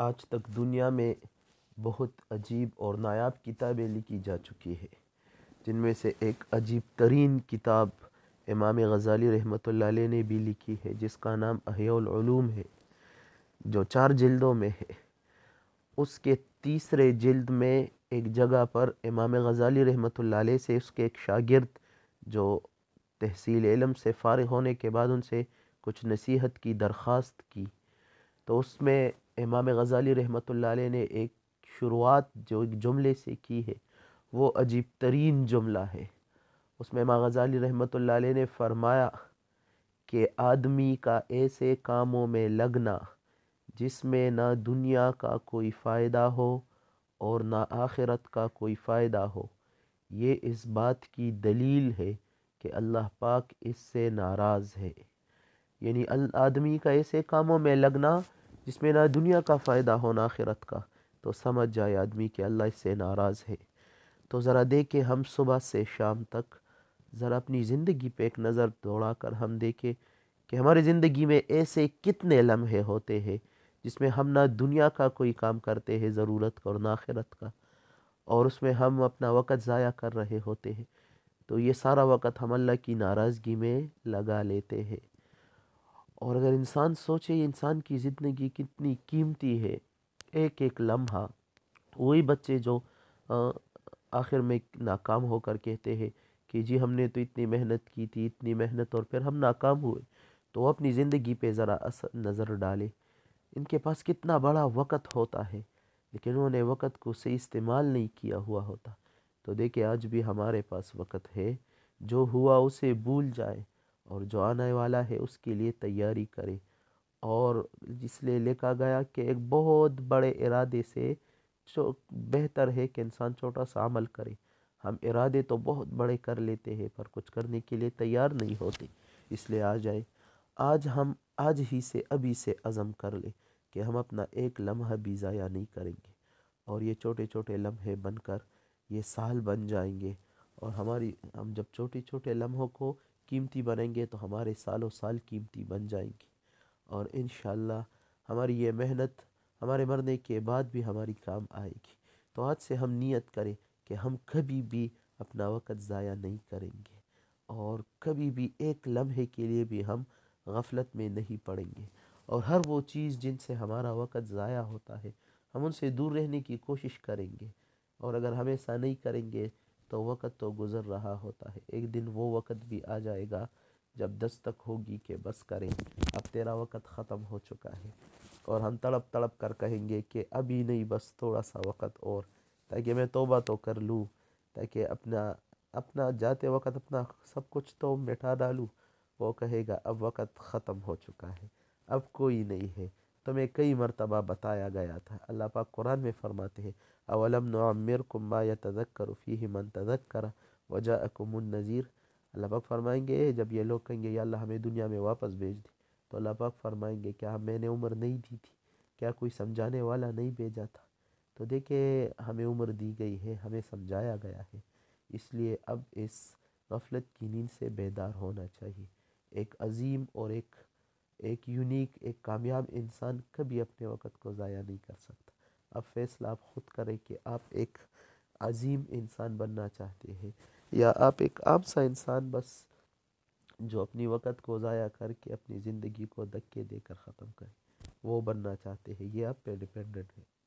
आज तक दुनिया में बहुत अजीब और नायाब किताबें लिखी जा चुकी है जिनमें से एक अजीब तरीन किताब इमाम गज़ाली रहमत ने भी लिखी है जिसका नाम अहियालूम है जो चार जल्दों में है उसके तीसरे जल्द में एक जगह पर इमाम गज़ाली रहमत से उसके एक शागिर्द जो तहसील इलम से फ़ारग होने के बाद उनसे कुछ नसीहत की दरख्वास्त की तो उसमें इमाम गज़ाली रहमत ने एक शुरुआत जो एक जुमले से की है वो अजीब तरीन जुमला है उसमें इमाम गज़ाली रहमत ने फरमाया कि आदमी का ऐसे कामों में लगना जिसमें ना दुनिया का कोई फ़ायदा हो और ना आखिरत का कोई फ़ायदा हो ये इस बात की दलील है कि अल्लाह पाक इससे नाराज़ है यानी आदमी का ऐसे कामों में लगना जिसमें ना दुनिया का फ़ायदा हो ना आखिरत का तो समझ जाए आदमी कि अल्लाह इससे नाराज़ है तो ज़रा देखे हम सुबह से शाम तक ज़रा अपनी ज़िंदगी पे एक नज़र दौड़ा कर हम देखें कि हमारी ज़िंदगी में ऐसे कितने लम्हे होते हैं जिसमें हम ना दुनिया का कोई काम करते हैं ज़रूरत का और ना आखिरत का और उसमें हम अपना वक़्त ज़ाया कर रहे होते हैं तो ये सारा वक़्त हम अल्लाह की नाराज़गी में लगा लेते हैं और अगर इंसान सोचे इंसान की ज़िंदगी कितनी कीमती है एक एक लम्हा वही बच्चे जो आखिर में नाकाम होकर कहते हैं कि जी हमने तो इतनी मेहनत की थी इतनी मेहनत और फिर हम नाकाम हुए तो अपनी ज़िंदगी पे ज़रा असर नज़र डाले इनके पास कितना बड़ा वक़्त होता है लेकिन उन्होंने वक़्त को सही इस्तेमाल नहीं किया हुआ होता तो देखिए आज भी हमारे पास वक़्त है जो हुआ उसे भूल जाए और जो आने वाला है उसके लिए तैयारी करे और इसलिए लिखा गया कि एक बहुत बड़े इरादे से जो बेहतर है कि इंसान छोटा सा अमल करे हम इरादे तो बहुत बड़े कर लेते हैं पर कुछ करने के लिए तैयार नहीं होते इसलिए आ जाए आज हम आज ही से अभी से अज़म कर लें कि हम अपना एक लम्हा भी ज़ाया नहीं करेंगे और ये छोटे छोटे लम्हे बनकर ये साल बन जाएंगे और हमारी हम जब छोटे छोटे लम्हों को कीमती बनेंगे तो हमारे सालों साल कीमती बन जाएंगे और इन हमारी ये मेहनत हमारे मरने के बाद भी हमारी काम आएगी तो आज से हम नियत करें कि हम कभी भी अपना वक़्त ज़ाया नहीं करेंगे और कभी भी एक लम्हे के लिए भी हम गफलत में नहीं पड़ेंगे और हर वो चीज़ जिनसे हमारा वक़्त ज़ाया होता है हम उनसे दूर रहने की कोशिश करेंगे और अगर हम ऐसा नहीं करेंगे तो वक़्त तो गुज़र रहा होता है एक दिन वो वक़्त भी आ जाएगा जब दस्तक होगी कि बस करें अब तेरा वक़्त ख़त्म हो चुका है और हम तड़प तड़प कर कहेंगे कि अभी नहीं बस थोड़ा सा वक़्त और ताकि मैं तोबा तो कर लूँ ताकि अपना अपना जाते वक़्त अपना सब कुछ तो मिटा डालूँ वो कहेगा अब वक़्त ख़त्म हो चुका है अब कोई नहीं है तुम्हें तो कई मरतबा बताया गया था अल्लाह पाक कुरान में फरमाते हैं अवलम नमर कुम्बा या तजक्कर फ़ी मन तजक्कर वजा अकुमन नज़ीर अल्लाह पाक फरमाएंगे जब ये लोग कहेंगे या अल्लाह हमें दुनिया में वापस भेज दे तो अल्लाह पाक फरमाएंगे क्या मैंने उम्र नहीं दी थी क्या कोई समझाने वाला नहीं भेजा था तो देखे हमें उम्र दी गई है हमें समझाया गया है इसलिए अब इस गफलत की नींद से बेदार होना चाहिए एक अजीम और एक एक यूनिक एक कामयाब इंसान कभी अपने वक्त को ज़ाया नहीं कर सकता अब फैसला आप ख़ुद करें कि आप एक अजीम इंसान बनना चाहते हैं या आप एक आम सा इंसान बस जो अपनी वक्त को ज़ाया करके अपनी ज़िंदगी को धक्के देकर ख़त्म करें वो बनना चाहते हैं ये आप पे डिपेंडेंट है